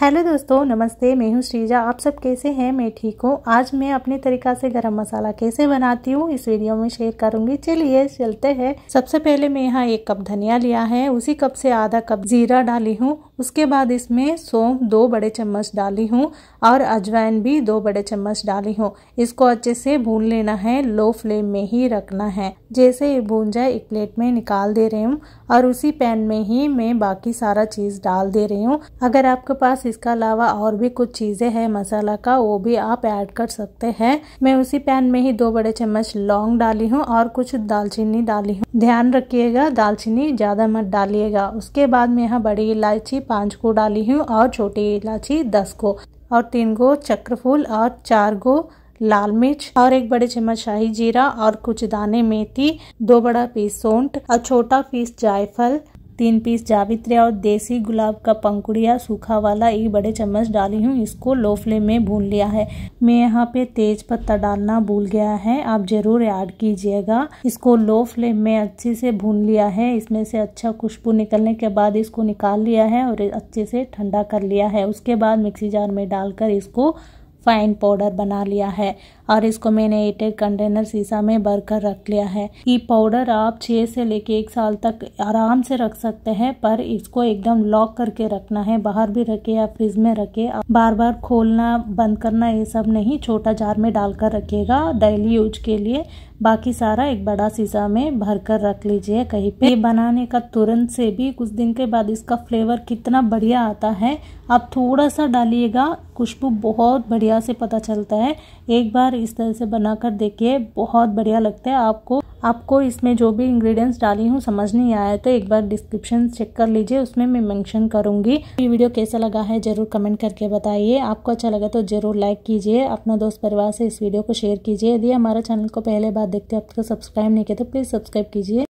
hello दोस्तों नमस्ते मैं हूँ श्रीजा आप सब कैसे हैं मैं ठीक हूँ आज मैं अपने तरीका से गरम मसाला कैसे बनाती हूँ इस वीडियो में शेयर करूंगी चलिए चलते हैं सबसे पहले मैं यहाँ एक कप धनिया लिया है उसी कप से आधा कप जीरा डाली हूँ उसके बाद इसमें सौंफ दो बड़े चम्मच डाली हूँ और अजवाइन भी दो बड़े चम्मच डाली हूँ इसको अच्छे से भून लेना है लो फ्लेम में ही रखना है जैसे ये भून जाए एक प्लेट में निकाल दे रही हूँ और उसी पैन में ही मैं बाकी सारा चीज़ डाल दे रही हूँ अगर आपके पास इसके इसका अलावा और भी कुछ चीज़ें हैं मसाला का वो भी आप ऐड कर सकते हैं मैं उसी पैन में ही दो बड़े चम्मच लौंग डाली हूँ और कुछ दालचीनी डाली हूँ ध्यान रखिएगा दालचीनी ज़्यादा मत डालिएगा उसके बाद में यहाँ बड़ी इलायची पांच को डाली हूँ और छोटी इलायची दस को और तीन गो चक्रफूल और चार गो लाल मिर्च और एक बड़े चम्मच शाही जीरा और कुछ दाने मेथी दो बड़ा पीस सोंठ और छोटा पीस जायफल तीन पीस जावित्री और देसी गुलाब का पंखुड़िया सूखा वाला एक बड़े चम्मच डाली हूँ इसको लो फ्लेम में भून लिया है मैं यहाँ पे तेज पत्ता डालना भूल गया है आप जरूर ऐड कीजिएगा इसको लो फ्लेम में अच्छे से भून लिया है इसमें से अच्छा खुशबू निकलने के बाद इसको निकाल लिया है और अच्छे से ठंडा कर लिया है उसके बाद मिक्सी जार में डालकर इसको फाइन पाउडर बना लिया है और इसको मैंने एटेड कंटेनर शीशा में भर कर रख लिया है ये पाउडर आप छः से लेके एक साल तक आराम से रख सकते हैं पर इसको एकदम लॉक करके रखना है बाहर भी रखे या फ्रिज में रखे बार बार खोलना बंद करना ये सब नहीं छोटा जार में डालकर रखिएगा डेली यूज के लिए बाकी सारा एक बड़ा शीशा में भर कर रख लीजिए कहीं पे बनाने का तुरंत से भी कुछ दिन के बाद इसका फ्लेवर कितना बढ़िया आता है आप थोड़ा सा डालिएगा खुशबू बहुत बढ़िया से पता चलता है एक बार इस तरह से बनाकर देखिए बहुत बढ़िया लगता है आपको आपको इसमें जो भी इंग्रेडिएंट्स डाली हूँ समझ नहीं आया तो एक बार डिस्क्रिप्शन चेक कर लीजिए उसमें मैं मेंशन करूँगी ये वीडियो कैसा लगा है ज़रूर कमेंट करके बताइए आपको अच्छा लगा तो ज़रूर लाइक कीजिए अपना दोस्त परिवार से इस वीडियो को शेयर कीजिए यदि हमारे चैनल को पहले बार देखते हो आपको तो सब्सक्राइब नहीं किया तो प्लीज़ सब्सक्राइब कीजिए